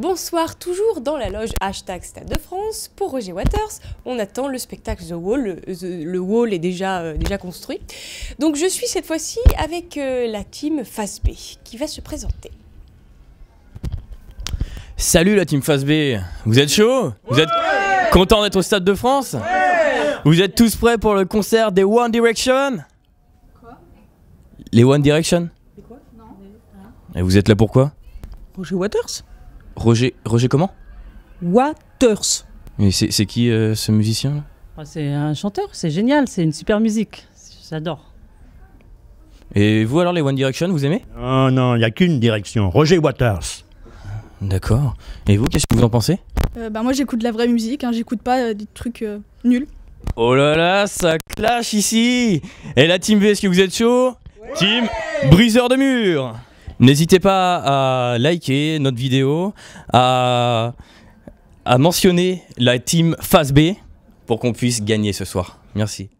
Bonsoir, toujours dans la loge hashtag Stade de France. Pour Roger Waters, on attend le spectacle The Wall. Le, Wall est déjà, euh, déjà construit. Donc je suis cette fois-ci avec euh, la team FASB B qui va se présenter. Salut la team FASB, B, vous êtes chaud Vous êtes content d'être au Stade de France Vous êtes tous prêts pour le concert des One Direction Quoi Les One Direction quoi non. Et vous êtes là pourquoi Roger Waters Roger, Roger comment Waters. Mais c'est qui euh, ce musicien ah, C'est un chanteur, c'est génial, c'est une super musique, j'adore. Et vous alors les One Direction, vous aimez Oh non, il n'y a qu'une direction, Roger Waters. D'accord. Et vous, qu'est-ce que vous en pensez euh, bah, Moi j'écoute de la vraie musique, hein. j'écoute pas euh, des trucs nuls. Oh là là, ça clash ici Et la Team V, est-ce que vous êtes chaud Team Briseur de mur N'hésitez pas à liker notre vidéo, à, mentionner la team Phase B pour qu'on puisse gagner ce soir. Merci.